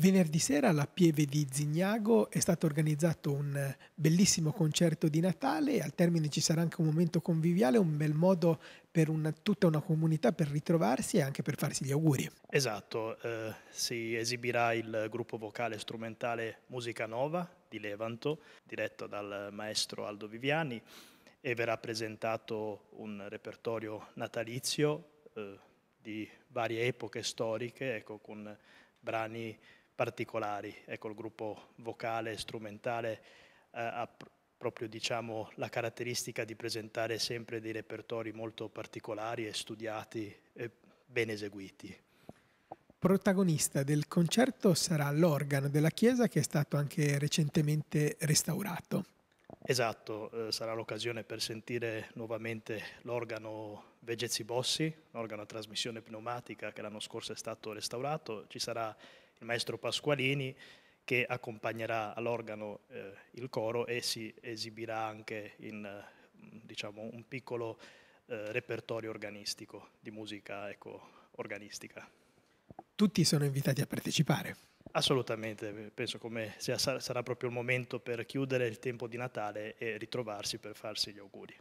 Venerdì sera alla Pieve di Zignago è stato organizzato un bellissimo concerto di Natale al termine ci sarà anche un momento conviviale, un bel modo per una, tutta una comunità per ritrovarsi e anche per farsi gli auguri. Esatto, eh, si esibirà il gruppo vocale strumentale Musica Nova di Levanto, diretto dal maestro Aldo Viviani e verrà presentato un repertorio natalizio eh, di varie epoche storiche, ecco, con brani particolari. Ecco, il gruppo vocale e strumentale eh, ha pr- proprio diciamo, la caratteristica di presentare sempre dei repertori molto particolari e studiati e ben eseguiti. Protagonista del concerto sarà l'organo della chiesa che è stato anche recentemente restaurato. Esatto, eh, sarà l'occasione per sentire nuovamente l'organo Vegezzi Bossi, l'organo a trasmissione pneumatica che l'anno scorso è stato restaurato. Ci sarà il maestro Pasqualini che accompagnerà all'organo eh, il coro e si esibirà anche in eh, diciamo, un piccolo eh, repertorio organistico di musica ecco, organistica. Tutti sono invitati a partecipare. Assolutamente, penso come sarà proprio il momento per chiudere il tempo di Natale e ritrovarsi per farsi gli auguri.